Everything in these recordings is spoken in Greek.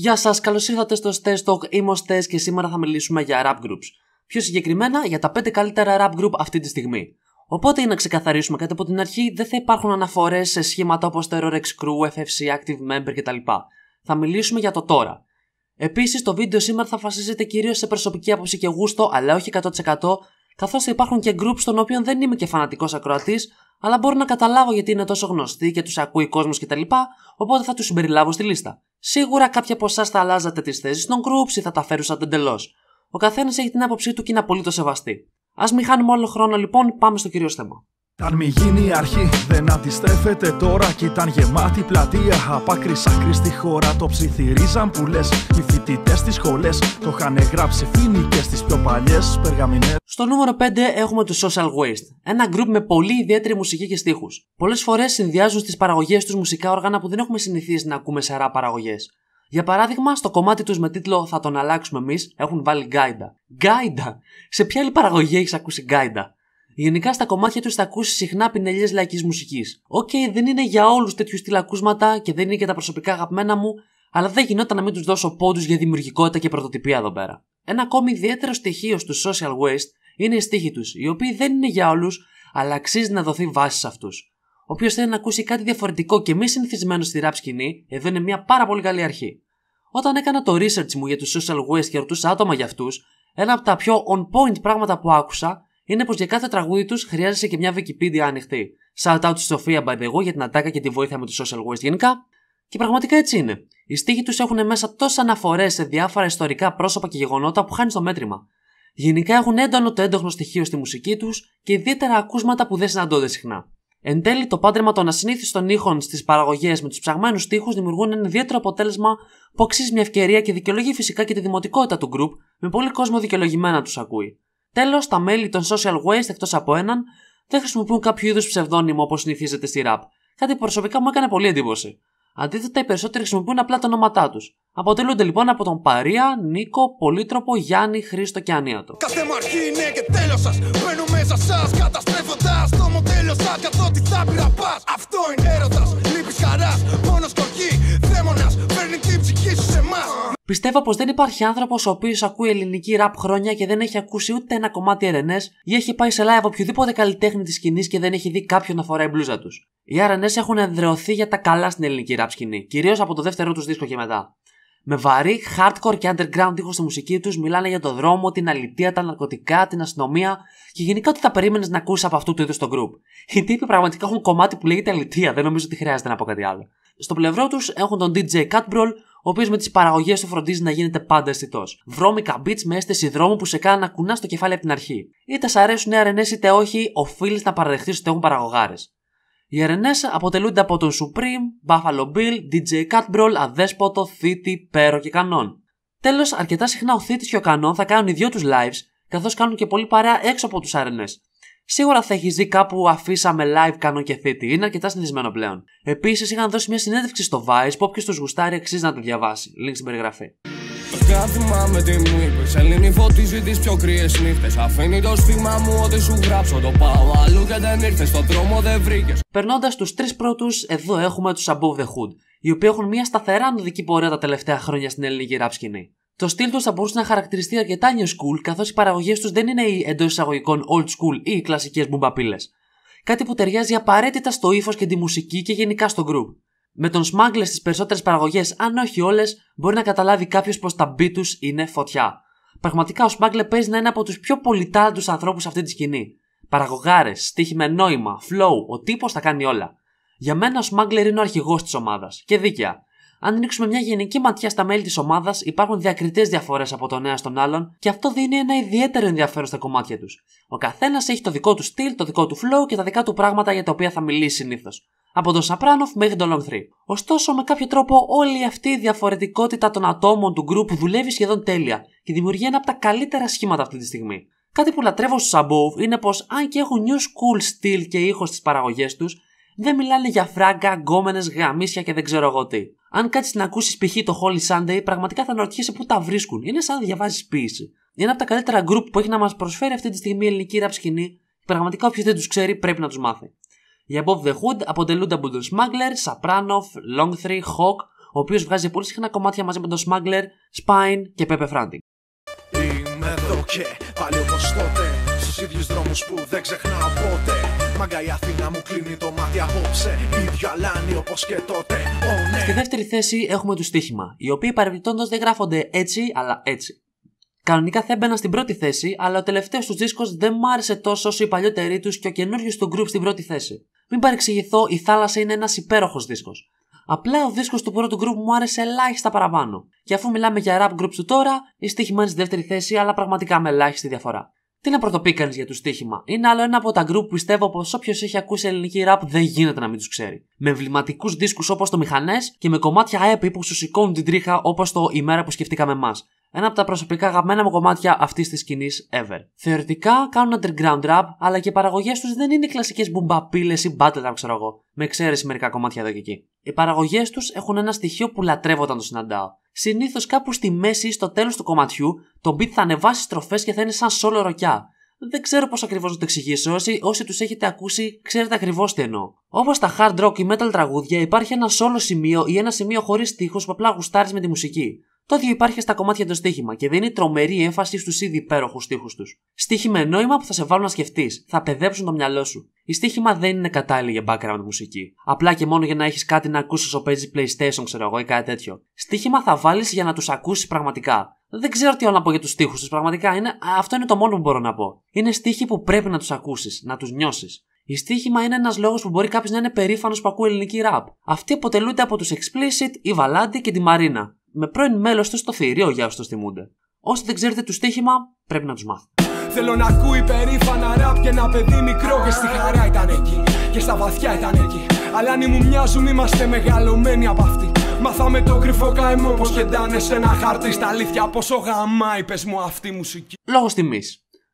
Γεια σας, καλώς ήρθατε στο Stairs Talk, είμαι ο Stairs και σήμερα θα μιλήσουμε για rap groups. Πιο συγκεκριμένα για τα 5 καλύτερα rap group αυτή τη στιγμή. Οπότε να ξεκαθαρίσουμε κάτι από την αρχή, δεν θα υπάρχουν αναφορές σε σχήματα όπως το Error X Crew, FFC, Active Member κτλ. Θα μιλήσουμε για το τώρα. Επίσης, το βίντεο σήμερα θα βασίζεται κυρίως σε προσωπική άποψη και γούστο, αλλά όχι 100%, καθώς θα υπάρχουν και groups των οποίων δεν είμαι και φανατικός ακροατής, αλλά μπορώ να καταλάβω γιατί είναι τόσο γνωστοί και τους ακούει κόσμος κτλ, οπότε θα τους συμπεριλάβω στη λίστα. Σίγουρα κάποια από εσάς θα αλλάζατε τις θέσεις των groups ή θα τα φέρουσατε εντελώς. Ο καθένας έχει την άποψή του και είναι απολύτως σεβαστή. Ας μην χάνουμε όλο χρόνο λοιπόν, πάμε στο κυρίως θέμα. Αν μη γίνει η αρχή, δεν αντιστρέφεται τώρα. Κι ήταν γεμάτη πλατεία. Απ' άκρη στη χώρα το ψιθυρίζαν που λες. Οι φοιτητές στι σχολές το είχαν γράψει φίνι και στις πιο παλιές περγαμινέ. Στο νούμερο 5 έχουμε το Social Waste. Ένα group με πολύ ιδιαίτερη μουσική και στίχους. Πολλές φορές συνδυάζουν στι παραγωγές τους μουσικά όργανα που δεν έχουμε συνηθίσει να ακούμε σε ρά παραγωγές. Για παράδειγμα, στο κομμάτι τους με τίτλο Θα τον αλλάξουμε εμείς έχουν βάλει γκάιντα. Γκάιντα! Σε ποια άλλη παραγωγή έχεις ακούσει γκάιντα. Γενικά στα κομμάτια τους θα ακούσεις συχνά πινελιές λαϊκής μουσικής. Οκ, okay, δεν είναι για όλους τέτοιους στυλ ακούσματα και δεν είναι και τα προσωπικά αγαπημένα μου, αλλά δεν γινόταν να μην τους δώσω πόντους για δημιουργικότητα και πρωτοτυπία εδώ πέρα. Ένα ακόμη ιδιαίτερο στοιχείο στους social waste είναι οι στίχοι τους, οι οποίοι δεν είναι για όλους, αλλά αξίζει να δοθεί βάση σε αυτούς. Όποιο θέλει να ακούσει κάτι διαφορετικό και μη συνηθισμένο στη ραπ σκηνή, εδώ είναι μια πάρα πολύ καλή αρχή. Όταν έκανα το research μου για τους social waste και ρωτούσα άτομα για αυτούς, ένα από τα πιο on point πράγματα που άκουσα είναι πως για κάθε τραγούδι τους χρειάζεσαι και μια Wikipedia ανοιχτή. Shout out στη Σοφία way για την ατάκα και τη βοήθεια με του social waste γενικά. Και πραγματικά έτσι είναι. Οι στίχοι τους έχουν μέσα τόσες αναφορές σε διάφορα ιστορικά πρόσωπα και γεγονότα που χάνει το μέτρημα. Γενικά έχουν έντονο το έντοχνο στοιχείο στη μουσική τους και ιδιαίτερα ακούσματα που δεν συναντώνται συχνά. Εν τέλει, το πάντρεμα των ασυνήθιστων ήχων στις παραγωγές με τους ψαγμένους τείχου δημιουργούν ένα ιδιαίτερο αποτέλεσμα που αξίζει μια ευκαιρία και δικαιολογεί φυσικά και τη δημοτικότητα του γκρουπ, με πολύ κόσμο δικαιολογημένα τους ακούει. Τέλος, τα μέλη των Social Waste εκτός από έναν δεν χρησιμοποιούν κάποιο είδους ψευδόνυμο όπως συνηθίζεται στη ραπ. Κάτι που προσωπικά μου έκανε πολύ εντύπωση. Αντίθετα, οι περισσότεροι χρησιμοποιούν απλά τα ονόματά τους. Αποτελούνται λοιπόν από τον Παρία, Νίκο, Πολύτροπο, Γιάννη, Χρήστο και Ανίατο. Κάθε μαρχή είναι και τέλο σα. μέσα σας, καταστρέφοντας το μοντέλο Πιστεύω πως δεν υπάρχει άνθρωπος ο οποίος ακούει ελληνική ραπ χρόνια και δεν έχει ακούσει ούτε ένα κομμάτι RNS ή έχει πάει σε live οποιοδήποτε καλλιτέχνη της σκηνής και δεν έχει δει κάποιον να φοράει μπλούζα τους. Οι RNS έχουν εδρεωθεί για τα καλά στην ελληνική ραπ σκηνή, κυρίως από το δεύτερό τους δίσκο και μετά. Με βαρύ, hardcore και underground ήχος στη μουσική τους μιλάνε για τον δρόμο, την αλητία, τα ναρκωτικά, την αστυνομία και γενικά ότι θα περίμενες να ακούσεις από αυτού του είδους το group. Οι τύποι πραγματικά έχουν κομμάτι που λέγεται αλητία, δεν νομίζω ότι χρειάζεται να πω κάτι άλλο. Στο πλευρό τους έχουν τον DJ Catbrol, ο οποίος με τις παραγωγές του φροντίζει να γίνεται πάντα αισθητός. Βρώμικα μπιτ με αίσθηση δρόμου που σε κάνει να κουνάς το κεφάλι από την αρχή. Είτε σ' αρέσουν οι αρενές είτε όχι, οφείλεις να παραδεχτείς ότι έχουν παραγωγάρες. Οι αρενές αποτελούνται από τον Supreme, Buffalo Bill, DJ Catbrawl, Αδέσποτο, Θήτη, Πέρο και Κανόν. Τέλος, αρκετά συχνά ο Θήτης και ο Κανόν θα κάνουν οι δυο τους lives, καθώς κάνουν και πολύ παρέα έξω από τους αρενές. Σίγουρα θα έχεις δει κάπου αφήσαμε live κάνω και θήτη. Είναι αρκετά συνηθισμένο πλέον. Επίσης είχαν δώσει μια συνέντευξη στο Vice που όποιος τους γουστάρει αξίζει να τη διαβάσει. Link στην περιγραφή. Περνώντας με τι μου Περνώντας τους τρεις πρώτους, εδώ έχουμε τους Above the Hood, οι οποίοι έχουν μια σταθερά νοδική πορεία τα τελευταία χρόνια στην ελληνική ραπ σκηνή το στυλ τους θα μπορούσε να χαρακτηριστεί αρκετά new school, καθώς οι παραγωγές τους δεν είναι οι εντός εισαγωγικών old school ή οι κλασικές μπουμπαπίλε. Κάτι που ταιριάζει απαραίτητα στο ύφος και τη μουσική και γενικά στο group. Με τον Smuggler στις περισσότερες παραγωγές, αν όχι όλες, μπορεί να καταλάβει κάποιος πως τα beat τους είναι φωτιά. Πραγματικά ο Smuggler παίζει να είναι από τους πιο πολυτάλαντους ανθρώπους σε αυτή τη σκηνή. Παραγωγάρες, στίχη με νόημα, flow, ο τύπος τα κάνει όλα. Για μένα ο Smuggler είναι ο αρχηγός της ομάδας και δίκαια. Αν ρίξουμε μια γενική ματιά στα μέλη της ομάδας, υπάρχουν διακριτές διαφορές από τον ένα στον άλλον και αυτό δίνει ένα ιδιαίτερο ενδιαφέρον στα κομμάτια τους. Ο καθένας έχει το δικό του στυλ, το δικό του flow και τα δικά του πράγματα για τα οποία θα μιλήσει συνήθως. Από τον Σαπράνοφ μέχρι τον Long 3. Ωστόσο, με κάποιο τρόπο, όλη αυτή η διαφορετικότητα των ατόμων του group δουλεύει σχεδόν τέλεια και δημιουργεί ένα από τα καλύτερα σχήματα αυτή τη στιγμή. Κάτι που λατρεύω στους Above είναι πως, αν και έχουν new school στυλ και ήχος στις παραγωγές τους, δεν μιλάνε για φράγκα, γκόμενες, γαμίσια και δεν ξέρω εγώ τι. Αν κάτσεις να ακούσεις π.χ. το Holy Sunday, πραγματικά θα αναρωτιέσαι πού τα βρίσκουν. Είναι σαν να διαβάζεις ποιήση. Είναι από τα καλύτερα group που έχει να μας προσφέρει αυτή τη στιγμή η ελληνική rap σκηνή. Πραγματικά όποιος δεν τους ξέρει πρέπει να τους μάθει. Οι Above the Hood αποτελούνται από τον Smuggler, Long 3, Hawk, ο οποίος βγάζει πολύ συχνά κομμάτια μαζί με τον Smuggler, Spine και Pepe Μάγκα η Αθήνα μου κλείνει το μάτι απόψε. και τότε. Oh, ναι. Στη δεύτερη θέση έχουμε τους στοίχημα, οι οποίοι παρεμπιπτόντως δεν γράφονται έτσι, αλλά έτσι. Κανονικά θα έμπαινα στην πρώτη θέση, αλλά ο τελευταίος τους δίσκος δεν μου άρεσε τόσο όσο οι παλιότεροι τους και ο καινούριο του γκρουπ στην πρώτη θέση. Μην παρεξηγηθώ, η θάλασσα είναι ένας υπέροχος δίσκος. Απλά ο δίσκος του πρώτου γκρουπ μου άρεσε ελάχιστα παραπάνω. Και αφού μιλάμε για rap groups του τώρα, η στοίχημα είναι στη δεύτερη θέση, αλλά πραγματικά με ελάχιστη διαφορά. Τι να πρωτοπεί κανείς για το στοίχημα. Είναι άλλο ένα από τα group που πιστεύω πως όποιος έχει ακούσει ελληνική ραπ δεν γίνεται να μην τους ξέρει. Με εμβληματικούς δίσκους όπως το Μηχανές και με κομμάτια έπι που σου σηκώνουν την τρίχα όπως το Η μέρα που σκεφτήκαμε εμάς. Ένα από τα προσωπικά αγαπημένα μου κομμάτια αυτής της σκηνής ever. Θεωρητικά κάνουν underground rap, αλλά και οι παραγωγές τους δεν είναι οι κλασικές μπουμπαπίλες ή battle rap, ξέρω εγώ, με εξαίρεση μερικά κομμάτια εδώ και εκεί. Οι παραγωγές τους έχουν ένα στοιχείο που λατρεύω όταν το συναντάω. Συνήθως κάπου στη μέση ή στο τέλος του κομματιού, το beat θα ανεβάσεις στροφές και θα είναι σαν σόλο ροκιά. Δεν ξέρω πώς ακριβώς να το εξηγήσω, όσοι, όσοι τους έχετε ακούσει, ξέρετε ακριβώς τι εννοώ. Όπως τα hard rock ή metal τραγούδια, υπάρχει ένα solo σημείο ή ένα σημείο χωρίς τείχο που απλά γουστάρεις με τη μουσική. Το ίδιο υπάρχει στα κομμάτια το στοίχημα και δίνει τρομερή έμφαση στους ήδη υπέροχους στίχους τους. Στίχη με νόημα που θα σε βάλουν να σκεφτείς, θα παιδέψουν το μυαλό σου. Η στίχημα δεν είναι κατάλληλη για background μουσική. Απλά και μόνο για να έχεις κάτι να ακούσεις όσο παίζει PlayStation, ξέρω εγώ ή κάτι τέτοιο. Στίχημα θα βάλεις για να τους ακούσεις πραγματικά. Δεν ξέρω τι άλλο να πω για τους στίχους τους. Πραγματικά είναι, αυτό είναι το μόνο που μπορώ να πω. Είναι στίχη που πρέπει να τους ακούσεις, να τους νιώσεις. Η στίχημα είναι ένας λόγος που μπορεί κάποιος να είναι περήφανος που ακούει ελληνική ραπ. Αυτοί αποτελούνται από τους Explicit, η Βαλάντη και τη Μαρίνα με πρώην μέλος τους στο θηρίο για όσου το θυμούνται. Όσοι δεν ξέρετε το στοίχημα, πρέπει να τους μάθετε. Θέλω να ακούει περήφανα ραπ και ένα παιδί μικρό και στη χαρά ήταν εκεί και στα βαθιά ήταν εκεί. Αλλά αν μου μοιάζουν, είμαστε μεγαλωμένοι από αυτή. Μάθαμε το κρυφό καημό, πως κεντάνε σε ένα χαρτί. Στα αλήθεια, πόσο γαμάει, πε μου αυτή η μουσική. Λόγος τιμής.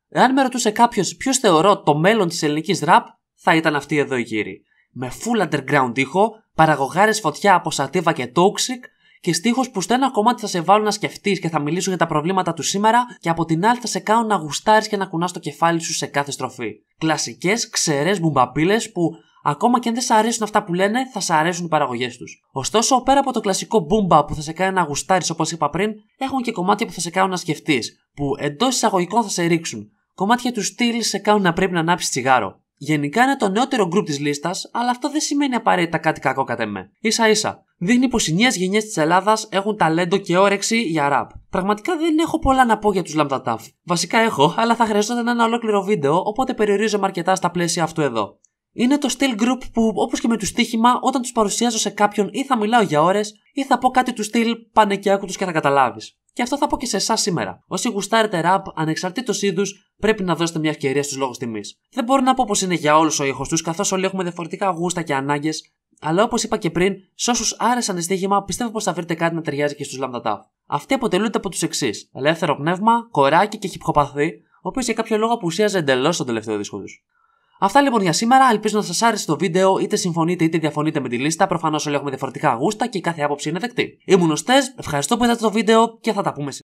Εάν με ρωτούσε κάποιος ποιος θεωρώ το μέλλον της ελληνικής ραπ, θα ήταν αυτή εδώ η γύρη. Με full underground ήχο, παραγωγάρες φωτιά από σατίβα και τόξικ, και στίχος που στο ένα κομμάτι θα σε βάλουν να σκεφτείς και θα μιλήσουν για τα προβλήματα του σήμερα και από την άλλη θα σε κάνουν να γουστάρεις και να κουνάς το κεφάλι σου σε κάθε στροφή. Κλασικές, ξερές μπουμπαπίλες που Ακόμα και αν δεν σε αρέσουν αυτά που λένε, θα σ' αρέσουν οι παραγωγές τους. Ωστόσο, πέρα από το κλασικό μπούμπα που θα σε κάνει να γουστάρεις όπως είπα πριν, έχουν και κομμάτια που θα σε κάνουν να σκεφτείς, που εντός εισαγωγικών θα σε ρίξουν. Κομμάτια του στυλ σε κάνουν να πρέπει να ανάψεις τσιγάρο. Γενικά είναι το νεότερο group της λίστας, αλλά αυτό δεν σημαίνει απαραίτητα κάτι κακό κατά με. σα ίσα δείχνει πως οι νέες γενιές της Ελλάδας έχουν ταλέντο και όρεξη για ραπ. Πραγματικά δεν έχω πολλά να πω για τους Λαμπτατάφ. Βασικά έχω, αλλά θα χρειαζόταν ένα ολόκληρο βίντεο, οπότε περιορίζομαι αρκετά στα πλαίσια αυτού εδώ. Είναι το στυλ group που, όπως και με του στοίχημα, όταν τους παρουσιάζω σε κάποιον ή θα μιλάω για ώρες ή θα πω κάτι του στυλ πάνε και άκου τους και θα καταλάβεις. Και αυτό θα πω και σε εσάς σήμερα. Όσοι γουστάρετε ραπ, ανεξαρτήτως είδους, πρέπει να δώσετε μια ευκαιρία στους λόγους τιμής. Δεν μπορώ να πω πως είναι για όλους ο ήχος τους, καθώς όλοι έχουμε διαφορετικά γούστα και ανάγκες αλλά όπως είπα και πριν, σε όσους άρεσαν πιστεύω πως θα βρείτε κάτι να ταιριάζει και στους λάμδατα. Αυτοί αποτελούνται από τους εξής: Ελεύθερο πνεύμα, κοράκι και χυπχοπαθή, ο οποίος για κάποιο λόγο απουσίαζε εντελώς στον τελευταίο δίσκο τους. Αυτά λοιπόν για σήμερα. Ελπίζω να σας άρεσε το βίντεο, είτε συμφωνείτε είτε διαφωνείτε με τη λίστα. Προφανώς όλοι έχουμε διαφορετικά γούστα και κάθε άποψη είναι δεκτή. Ήμουν ο Στέζ, ευχαριστώ που είδατε το βίντεο και θα τα πούμε